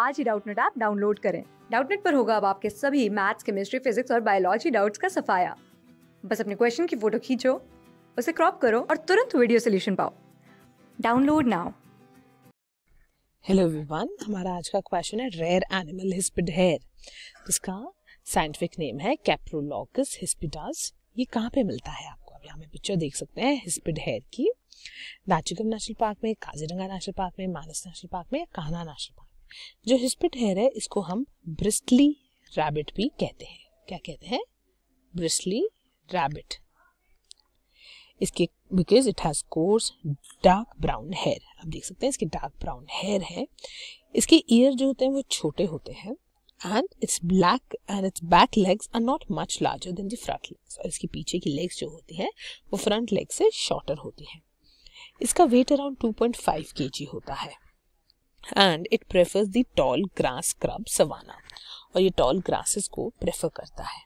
आज ही Doubtnut app download करें डाउटनेट पर होगा अब आपके सभी मैथ्स केमिस्ट्री फिजिक्स और बायोलॉजी डाउट्स का सफाया बस अपने क्वेश्चन की फोटो खींचो उसे क्रॉप करो और तुरंत वीडियो सोल्यूशन पाओ डाउनलोड नाउ हेलो एवरीवन हमारा आज का क्वेश्चन है रेयर एनिमल हिस्पिड हेयर इसका साइंटिफिक नेम है कैप्रोलॉकस हिस्पिडास ये कहाँ पे मिलता है आपको आप यहाँ पे पिक्चर देख सकते हैं हिस्पिड हेयर की दाचिकम नेशनल पार्क में काजीरंगा नेशनल पार्क में मानस नेशनल पार्क में कान्हा नेशनल पार्क जो हिस्पिट हेयर है इसको हम ब्रिस्टली रैबिट भी कहते हैं क्या कहते हैं ब्रिस्टली रैबिट इसके because it has coarse dark brown hair आप देख सकते हैं इसके डार्क ब्राउन हेयर है इसके ईयर जो होते हैं वो छोटे होते हैं and its black and its back legs are not much larger than the front legs और इसके पीछे की लेग्स जो होती हैं वो फ्रंट लेग से शॉर्टर होती हैं इसका वेट अराउंड 2.5 पॉइंट होता है and it prefers the tall grass scrub savanna और ये टॉल ग्रासेस को प्रेफर करता है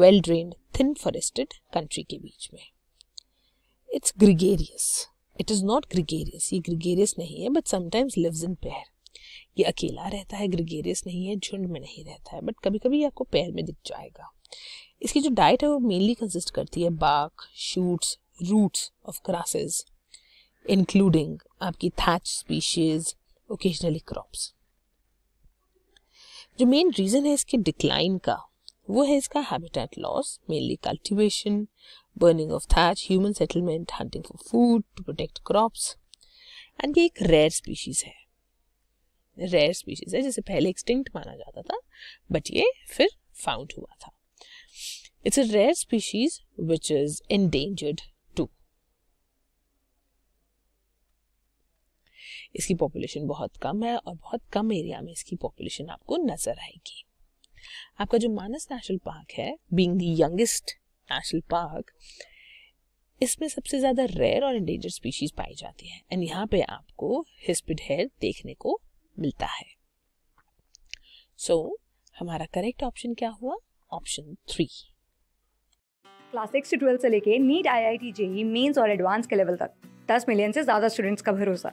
well drained thin forested country के बीच में its gregarious it is not gregarious ये ग्रिगेरियस नहीं है but sometimes lives in pair ये अकेला रहता है ग्रिगेरियस नहीं है झुंड में नहीं रहता है बट कभी कभी ये आपको पैर में दिख जाएगा इसकी जो डाइट है वो मेनली कंसिस्ट करती है bark shoots roots of grasses including आपकी थैच स्पीशीज ओकेजनली क्रॉप्स जो मेन रीज़न है इसके डिक्लाइन का वो है इसका habitat loss mainly cultivation burning of thatch human settlement hunting for food to protect crops and ये एक रेयर स्पीशीज़ है रेयर स्पीशीज़ है जिसे पहले एक्सटिंक्ट माना जाता था बट ये फिर फाउंड हुआ था its a rare species which is endangered इसकी पॉपुलेशन बहुत कम है और बहुत कम एरिया में इसकी पॉपुलेशन आपको नजर आएगी आपका जो मानस नेशनल पार्क है बींग यंगेस्ट नेशनल पार्क इसमें सबसे ज़्यादा रेयर और इंडेंजर स्पीशीज पाई जाती है एंड यहाँ पे आपको हिस्पिड हेयर देखने को मिलता है सो so, हमारा करेक्ट ऑप्शन क्या हुआ ऑप्शन थ्री क्लास सिक्स से से लेके NEET I I T JEE mains और एडवांस के लेवल तक दस मिलियन से ज़्यादा स्टूडेंट्स का भरोसा